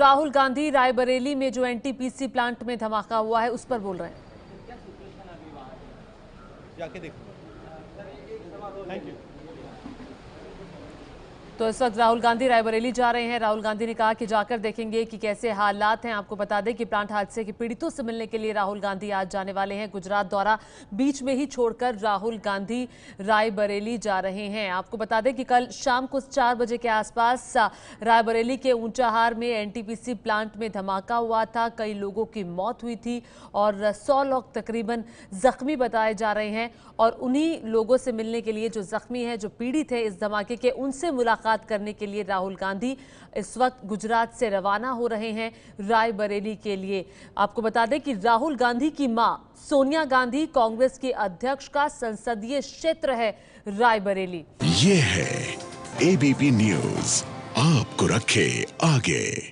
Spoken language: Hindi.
राहुल गांधी रायबरेली में जो एनटीपीसी प्लांट में धमाका हुआ है उस पर बोल रहे हैं जाके थैंक यू तो इस वक्त राहुल गांधी रायबरेली जा रहे हैं राहुल गांधी ने कहा कि जाकर देखेंगे कि कैसे हालात हैं आपको बता दें कि प्लांट हादसे के पीड़ितों से मिलने के लिए राहुल गांधी आज जाने वाले हैं गुजरात दौरा बीच में ही छोड़कर राहुल गांधी रायबरेली जा रहे हैं आपको बता दें कि कल शाम को चार बजे के आसपास रायबरेली के ऊंचाहार में एन प्लांट में धमाका हुआ था कई लोगों की मौत हुई थी और सौ लोग तकरीबन जख्मी बताए जा रहे हैं और उन्हीं लोगों से मिलने के लिए जो जख्मी है जो पीड़ित है इस धमाके के उनसे मुलाकात मुलाकात करने के लिए राहुल गांधी इस वक्त गुजरात से रवाना हो रहे हैं रायबरेली के लिए आपको बता दें कि राहुल गांधी की मां सोनिया गांधी कांग्रेस के अध्यक्ष का संसदीय क्षेत्र है रायबरेली ये है एबीपी न्यूज आपको रखे आगे